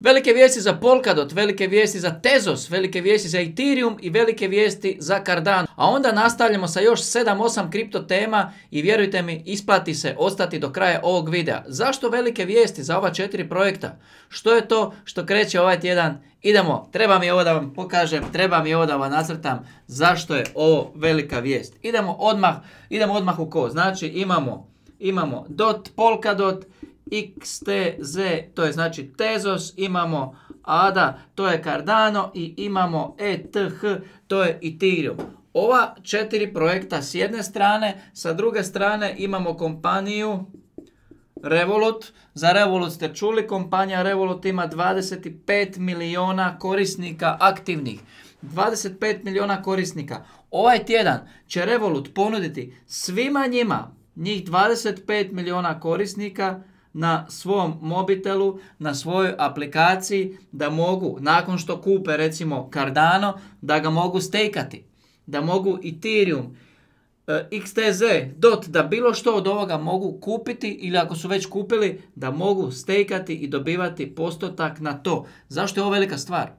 Velike vijesti za Polkadot, velike vijesti za Tezos, velike vijesti za Ethereum i velike vijesti za Cardano. A onda nastavljamo sa još 7-8 kripto tema i vjerujte mi isplati se ostati do kraja ovog videa. Zašto velike vijesti za ova četiri projekta? Što je to što kreće ovaj tjedan? Idemo, treba mi ovo da vam pokažem, treba mi ovo da vam nacrtam zašto je ovo velika vijest. Idemo odmah, idemo odmah u ko. Znači imamo, imamo dot, polkadot, XTZ, to je znači Tezos, imamo ADA, to je Kardano i imamo ETH, to je Ethereum. Ova četiri projekta s jedne strane, sa druge strane imamo kompaniju Revolut. Za Revolut ste čuli, kompanija Revolut ima 25 miliona korisnika aktivnih. 25 miliona korisnika. Ovaj tjedan će Revolut ponuditi svima njima, njih 25 miliona korisnika, na svom mobitelu, na svojoj aplikaciji da mogu, nakon što kupe recimo Cardano, da ga mogu stejkati, da mogu Ethereum, eh, XTZ, DOT, da bilo što od ovoga mogu kupiti ili ako su već kupili, da mogu stejkati i dobivati postotak na to. Zašto je ovo velika stvar?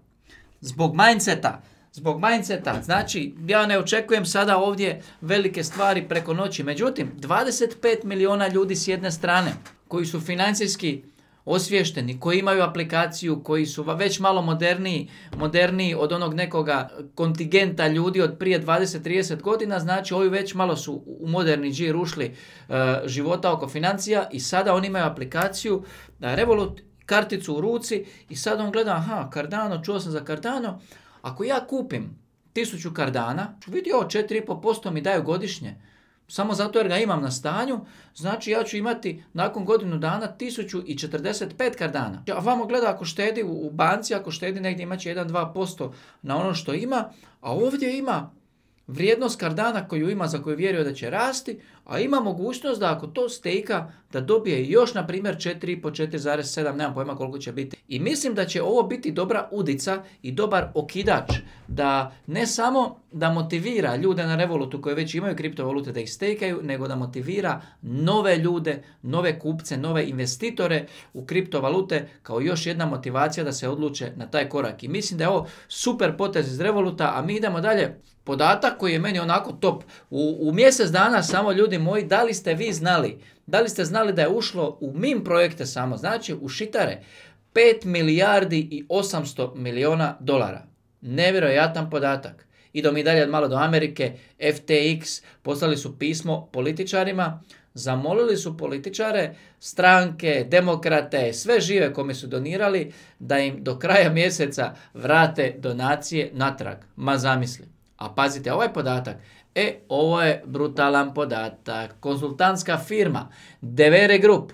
Zbog mindseta. Zbog mindseta. Znači, ja ne očekujem sada ovdje velike stvari preko noći. Međutim, 25 miliona ljudi s jedne strane koji su financijski osvješteni, koji imaju aplikaciju, koji su već malo moderniji, moderniji od onog nekoga kontingenta ljudi od prije 20-30 godina, znači ovi već malo su u moderni džir ušli e, života oko financija i sada oni imaju aplikaciju da e, Revolut karticu u ruci i sad on gleda, aha, kardano, čuo sam za kardano, ako ja kupim 1000 kardana, vidi vidio 4,5% mi daju godišnje, samo zato jer ga imam na stanju, znači ja ću imati nakon godinu dana 1045 kardana. A vamo gleda ako štedi u, banci, ako štedi negdje imaće će 1-2% na ono što ima, a ovdje ima vrijednost kardana koju ima za koju vjeruje da će rasti, a ima mogućnost da ako to stejka da dobije još na primjer 4,5, 4,7, nemam pojma koliko će biti. I mislim da će ovo biti dobra udica i dobar okidač da ne samo da motivira ljude na Revolutu koji već imaju kriptovalute da ih stejkaju, nego da motivira nove ljude, nove kupce, nove investitore u kriptovalute kao još jedna motivacija da se odluče na taj korak. I mislim da je ovo super potez iz Revoluta, a mi idemo dalje podatak koji je meni onako top. U, u mjesec dana samo ljudi moji, da li ste vi znali? Da li ste znali da je ušlo u MIM projekte samo, znači u šitare, 5 milijardi i 800 miliona dolara. Nevjerojatan podatak. Idom i dalje malo do Amerike, FTX, poslali su pismo političarima, zamolili su političare, stranke, demokrate, sve žive kome su donirali, da im do kraja mjeseca vrate donacije natrag. Ma zamisli. A pazite ovaj podatak, e ovo je brutalan podatak. Konsultantska firma Devere Group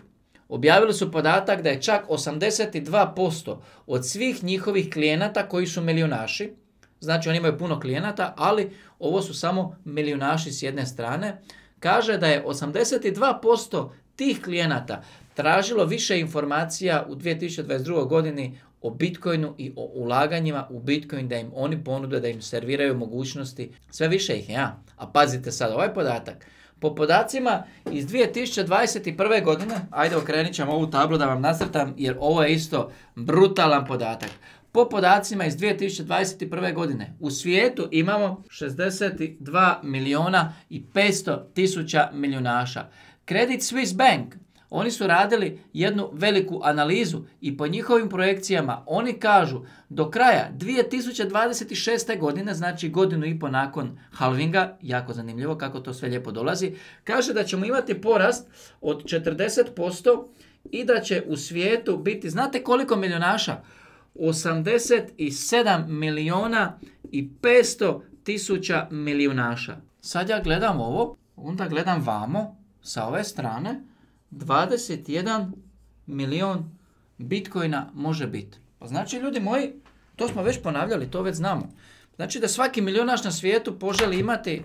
objavili su podatak da je čak 82% od svih njihovih klijenata koji su milijunaši, znači oni imaju puno klijenata, ali ovo su samo milijunaši s jedne strane, kaže da je 82% tih klijenata tražilo više informacija u 2022. godini o Bitcoinu i o ulaganjima u Bitcoin da im oni ponude, da im serviraju mogućnosti. Sve više ih je, ja. A pazite sad ovaj podatak. Po podacima iz 2021. godine, ajde okrenit ćemo ovu tablu da vam nasrtam jer ovo je isto brutalan podatak. Po podacima iz 2021. godine u svijetu imamo 62 miliona i 500 tisuća milionaša Credit Swiss Bank oni su radili jednu veliku analizu i po njihovim projekcijama oni kažu do kraja 2026. godine, znači godinu i po nakon halvinga, jako zanimljivo kako to sve lijepo dolazi, kaže da ćemo imati porast od 40% i da će u svijetu biti, znate koliko milionaša? 87 miliona i 500 tisuća milionaša. Sad ja gledam ovo, onda gledam vamo, sa ove strane, 21 milion bitcoina može biti. Pa znači, ljudi moji, to smo već ponavljali, to već znamo. Znači da svaki milionaš na svijetu poželi imati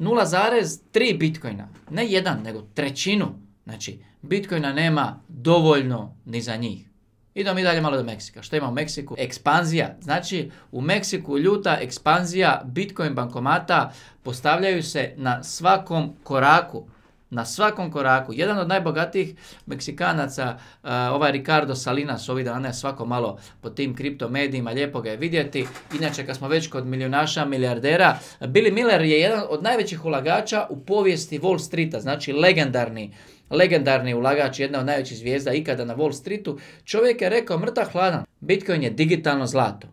0,3 bitcoina. Ne jedan, nego trećinu. Znači, bitcoina nema dovoljno ni za njih. Idemo mi dalje malo do Meksika. Što ima u Meksiku? Ekspanzija. Znači, u Meksiku ljuta ekspanzija Bitcoin bankomata postavljaju se na svakom koraku na svakom koraku. Jedan od najbogatijih Meksikanaca, uh, ovaj Ricardo Salinas, ovih dana svako malo po tim kriptomedijima, lijepo ga je vidjeti. Inače, kad smo već kod milijunaša, milijardera, Billy Miller je jedan od najvećih ulagača u povijesti Wall Streeta, znači legendarni legendarni ulagač, jedna od najvećih zvijezda ikada na Wall Streetu, čovjek je rekao mrtav hladan, Bitcoin je digitalno zlato.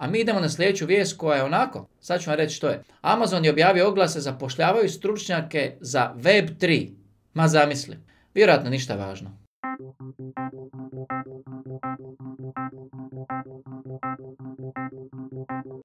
A mi idemo na sljedeću vijest koja je onako, sad ću vam reći što je. Amazon je objavio oglase zapošljavaju stručnjake za Web3. Ma zamisli, vjerojatno ništa važno.